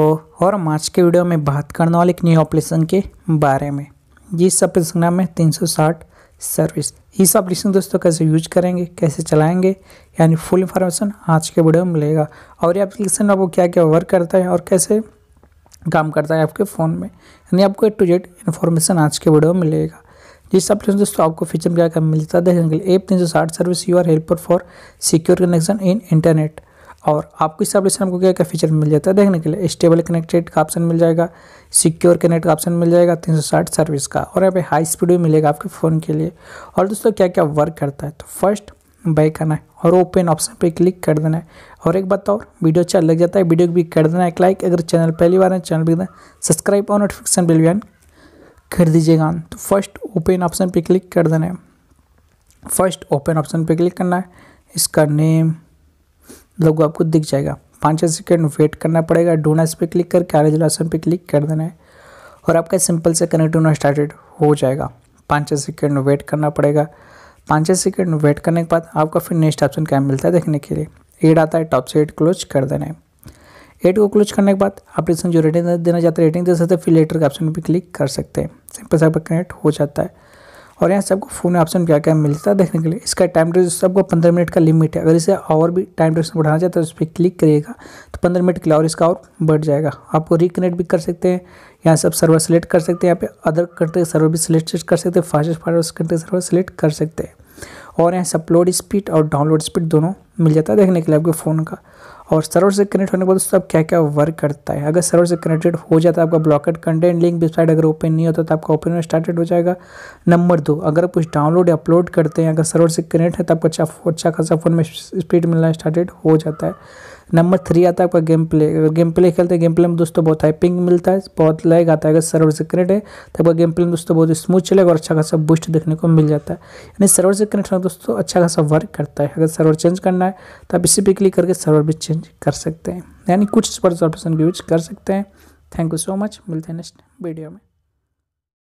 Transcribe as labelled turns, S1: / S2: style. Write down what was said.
S1: तो और हम आज के वीडियो में बात करने वाले एक न्यू ऑपरेशन के बारे में जिस ऑपरेशन नाम है तीन सौ साठ सर्विस इस ऑपरेशन दोस्तों कैसे यूज करेंगे कैसे चलाएंगे यानी फुल इंफॉर्मेशन आज के वीडियो में मिलेगा और ये एप्लीकेशन आपको क्या क्या वर्क करता है और कैसे काम करता है आपके फ़ोन में यानी आपको ए टू जेड इन्फॉर्मेशन आज के वीडियो में मिलेगा जिस ऑप्शन दोस्तों आपको फीचर में क्या क्या मिलता है देखेंगे एप तीन सौ साठ service you are helper for secure connection in internet और आपको इस एप्लीकेशन आपको क्या क्या फीचर मिल जाता है देखने के लिए स्टेबल कनेक्टेड का ऑप्शन मिल जाएगा सिक्योर कनेक्ट का ऑप्शन मिल जाएगा 360 सर्विस का और यहाँ पे हाई स्पीड भी मिलेगा आपके फ़ोन के लिए और दोस्तों क्या क्या वर्क करता है तो फर्स्ट बैक आना है और ओपन ऑप्शन पे क्लिक कर देना है और एक बात और वीडियो अच्छा लग जाता है वीडियो भी कर देना एक लाइक अगर चैनल पहली बार है चैनल भी सब्सक्राइब और नोटिफिकेशन बिल भी कर दीजिएगा तो फर्स्ट ओपन ऑप्शन पे क्लिक कर देना है फर्स्ट ओपन ऑप्शन पे क्लिक करना है इसका नेम लोगो आपको दिख जाएगा पाँच छः सेकेंड वेट करना पड़ेगा डोनास पे क्लिक करके आरजल ऑप्शन पे क्लिक कर देना है और आपका सिंपल से कनेक्ट होना स्टार्टेड हो जाएगा पाँच छः सेकेंड वेट करना पड़ेगा पाँच छः सेकेंड वेट करने के बाद आपका फिर नेक्स्ट ऑप्शन क्या मिलता है देखने के लिए एड आता है टॉप से एड क्लोज कर देना है एड को क्लोज करने के बाद आप इसमें जो रेटिंग देना चाहते हैं रेटिंग दे सकते हैं फिर लेटर का ऑप्शन पर क्लिक कर सकते हैं सिंपल से आपका कनेक्ट हो जाता है और यहाँ से आपको फोन ऑप्शन क्या क्या मिलता है देखने के लिए इसका टाइम ड्यूरेशन सबको पंद्रह मिनट का लिमिट है अगर इसे और भी टाइम ड्यूरेशन बढ़ाना चाहते तो उस पर क्लिक करिएगा तो पंद्रह मिनट के लिए और इसका और बढ़ जाएगा आपको रिकनेक्ट भी कर सकते हैं यहाँ सब सर्वर सेलेक्ट कर सकते हैं यहाँ पे अदर कंट्री सर्वर भी सिलेक्ट कर सकते हैं fastest fast country server select कर सकते हैं और यहाँ से अपलोड स्पीड और डाउनलोड स्पीड दोनों मिल जाता है देखने के लिए आपके फ़ोन का और सर्वर से कनेक्ट होने के बाद दोस्तों आप क्या क्या वर्क करता है अगर सर्वर से कनेक्टेड हो जाता है आपका ब्लॉकेट कंटेंट लिंक वेबसाइट अगर ओपन नहीं होता तो आपका ओपन में स्टार्टेड हो जाएगा नंबर दो अगर आप कुछ डाउनलोड या अपलोड करते हैं अगर सर्वर से कनेक्ट है तो आपको अच्छा अच्छा खासा फोन में स्पीड मिलना स्टार्टेड हो जाता है नंबर थ्री आता है आपका गेम प्ले अगर गेम प्ले खेलते हैं गेम प्ले में दोस्तों बहुत हाइपिंग मिलता है बहुत लैग आता है अगर सर्वर से कनेक्ट है तो आपका गेम प्ले में दोस्तों बहुत स्मूथ चलेगा और अच्छा खासा बूस्ट देखने को मिल जाता है यानी सर्वर से कनेक्ट होना दोस्तों अच्छा खासा वर्क करता है अगर सर्वर चेंज करना है तो आप इसी पर क्लिक करके सर्वर भी चेंज कर सकते हैं यानी कुछ पर्सन भी यूज कर सकते हैं थैंक यू सो मच मिलते हैं नेक्स्ट वीडियो में